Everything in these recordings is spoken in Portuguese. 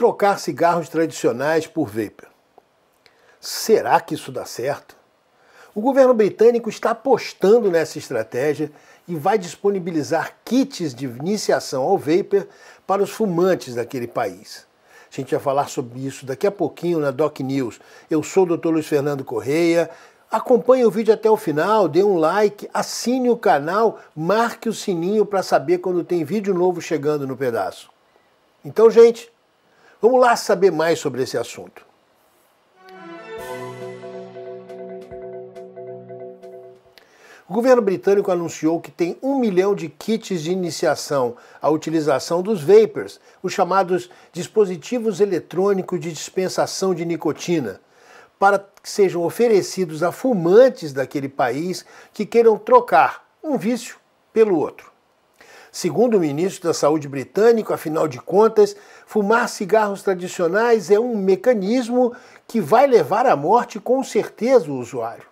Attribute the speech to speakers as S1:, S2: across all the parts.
S1: trocar cigarros tradicionais por vapor. Será que isso dá certo? O governo britânico está apostando nessa estratégia e vai disponibilizar kits de iniciação ao vapor para os fumantes daquele país. A gente vai falar sobre isso daqui a pouquinho na Doc News. Eu sou o Dr. Luiz Fernando Correia. Acompanhe o vídeo até o final, dê um like, assine o canal, marque o sininho para saber quando tem vídeo novo chegando no pedaço. Então, gente, Vamos lá saber mais sobre esse assunto. O governo britânico anunciou que tem um milhão de kits de iniciação à utilização dos vapers, os chamados dispositivos eletrônicos de dispensação de nicotina, para que sejam oferecidos a fumantes daquele país que queiram trocar um vício pelo outro. Segundo o ministro da Saúde britânico, afinal de contas, fumar cigarros tradicionais é um mecanismo que vai levar à morte com certeza o usuário.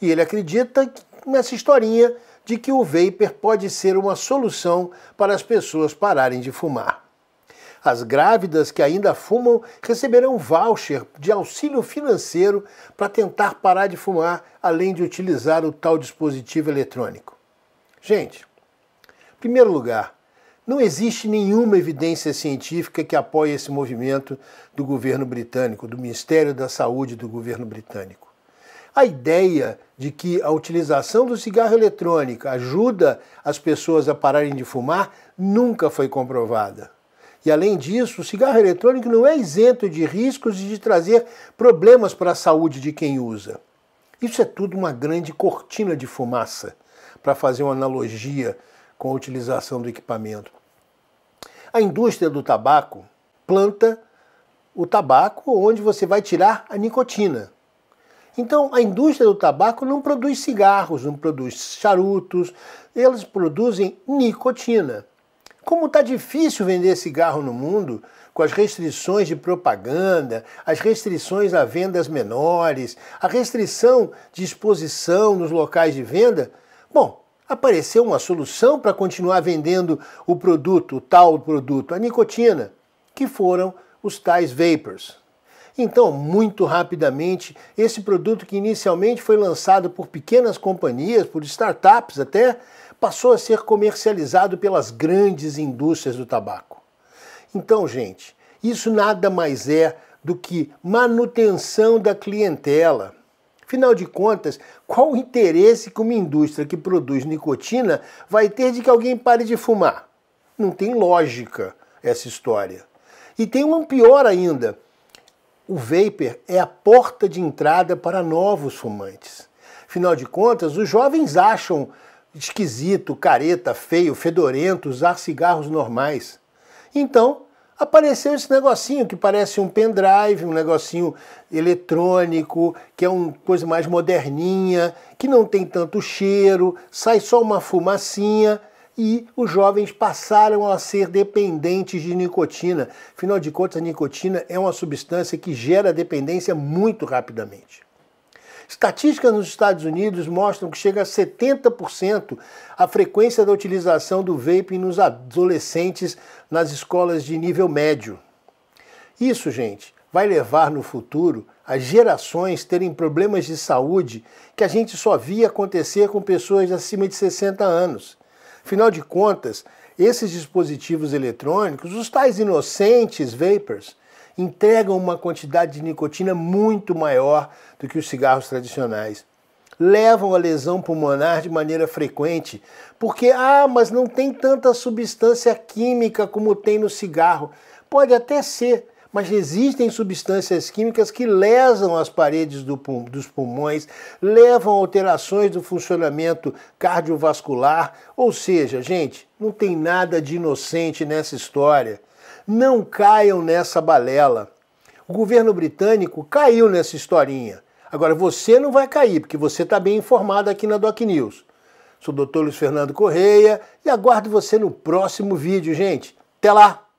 S1: E ele acredita nessa historinha de que o vapor pode ser uma solução para as pessoas pararem de fumar. As grávidas que ainda fumam receberão voucher de auxílio financeiro para tentar parar de fumar, além de utilizar o tal dispositivo eletrônico. Gente, primeiro lugar, não existe nenhuma evidência científica que apoie esse movimento do governo britânico, do Ministério da Saúde do governo britânico. A ideia de que a utilização do cigarro eletrônico ajuda as pessoas a pararem de fumar nunca foi comprovada. E além disso, o cigarro eletrônico não é isento de riscos e de trazer problemas para a saúde de quem usa. Isso é tudo uma grande cortina de fumaça, para fazer uma analogia com a utilização do equipamento. A indústria do tabaco planta o tabaco onde você vai tirar a nicotina. Então, a indústria do tabaco não produz cigarros, não produz charutos, eles produzem nicotina. Como está difícil vender cigarro no mundo, com as restrições de propaganda, as restrições a vendas menores, a restrição de exposição nos locais de venda, bom, apareceu uma solução para continuar vendendo o produto, o tal produto, a nicotina, que foram os tais vapors. Então, muito rapidamente, esse produto que inicialmente foi lançado por pequenas companhias, por startups até, passou a ser comercializado pelas grandes indústrias do tabaco. Então, gente, isso nada mais é do que manutenção da clientela Afinal de contas, qual o interesse que uma indústria que produz nicotina vai ter de que alguém pare de fumar? Não tem lógica essa história. E tem um pior ainda. O vapor é a porta de entrada para novos fumantes. Afinal de contas, os jovens acham esquisito, careta, feio, fedorento usar cigarros normais. Então, apareceu esse negocinho que parece um pendrive, um negocinho eletrônico, que é uma coisa mais moderninha, que não tem tanto cheiro, sai só uma fumacinha e os jovens passaram a ser dependentes de nicotina. Afinal de contas, a nicotina é uma substância que gera dependência muito rapidamente. Estatísticas nos Estados Unidos mostram que chega a 70% a frequência da utilização do vaping nos adolescentes nas escolas de nível médio. Isso, gente, vai levar no futuro as gerações terem problemas de saúde que a gente só via acontecer com pessoas acima de 60 anos. Afinal de contas, esses dispositivos eletrônicos, os tais inocentes vapers, entregam uma quantidade de nicotina muito maior do que os cigarros tradicionais. Levam a lesão pulmonar de maneira frequente, porque, ah, mas não tem tanta substância química como tem no cigarro. Pode até ser, mas existem substâncias químicas que lesam as paredes do pul dos pulmões, levam a alterações do funcionamento cardiovascular. Ou seja, gente, não tem nada de inocente nessa história. Não caiam nessa balela. O governo britânico caiu nessa historinha. Agora, você não vai cair, porque você está bem informado aqui na Doc News. Sou o Dr. Luiz Fernando Correia e aguardo você no próximo vídeo, gente. Até lá!